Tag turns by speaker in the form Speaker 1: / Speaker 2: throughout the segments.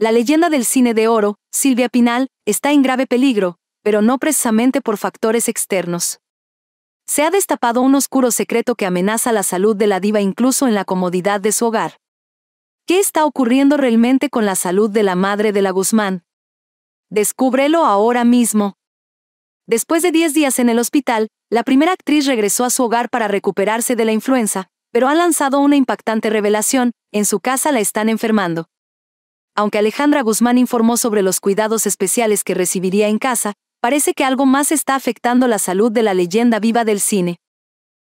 Speaker 1: La leyenda del cine de oro, Silvia Pinal, está en grave peligro, pero no precisamente por factores externos. Se ha destapado un oscuro secreto que amenaza la salud de la diva incluso en la comodidad de su hogar. ¿Qué está ocurriendo realmente con la salud de la madre de la Guzmán? Descúbrelo ahora mismo. Después de 10 días en el hospital, la primera actriz regresó a su hogar para recuperarse de la influenza, pero ha lanzado una impactante revelación, en su casa la están enfermando. Aunque Alejandra Guzmán informó sobre los cuidados especiales que recibiría en casa, parece que algo más está afectando la salud de la leyenda viva del cine.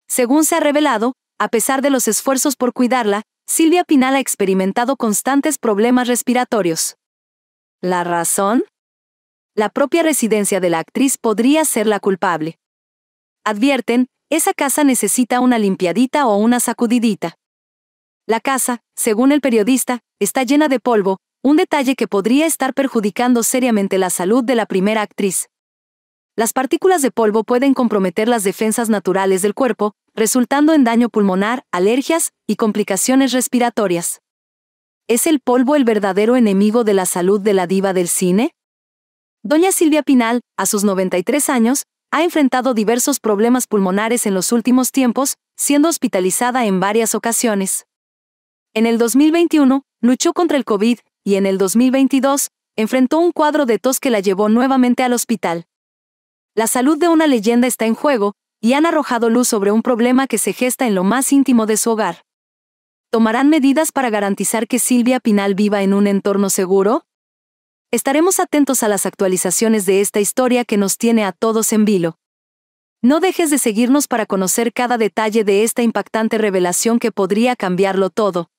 Speaker 1: Según se ha revelado, a pesar de los esfuerzos por cuidarla, Silvia Pinal ha experimentado constantes problemas respiratorios. ¿La razón? La propia residencia de la actriz podría ser la culpable. Advierten, esa casa necesita una limpiadita o una sacudidita. La casa, según el periodista, está llena de polvo, un detalle que podría estar perjudicando seriamente la salud de la primera actriz. Las partículas de polvo pueden comprometer las defensas naturales del cuerpo, resultando en daño pulmonar, alergias y complicaciones respiratorias. ¿Es el polvo el verdadero enemigo de la salud de la diva del cine? Doña Silvia Pinal, a sus 93 años, ha enfrentado diversos problemas pulmonares en los últimos tiempos, siendo hospitalizada en varias ocasiones. En el 2021, luchó contra el COVID y en el 2022, enfrentó un cuadro de tos que la llevó nuevamente al hospital. La salud de una leyenda está en juego, y han arrojado luz sobre un problema que se gesta en lo más íntimo de su hogar. ¿Tomarán medidas para garantizar que Silvia Pinal viva en un entorno seguro? Estaremos atentos a las actualizaciones de esta historia que nos tiene a todos en vilo. No dejes de seguirnos para conocer cada detalle de esta impactante revelación que podría cambiarlo todo.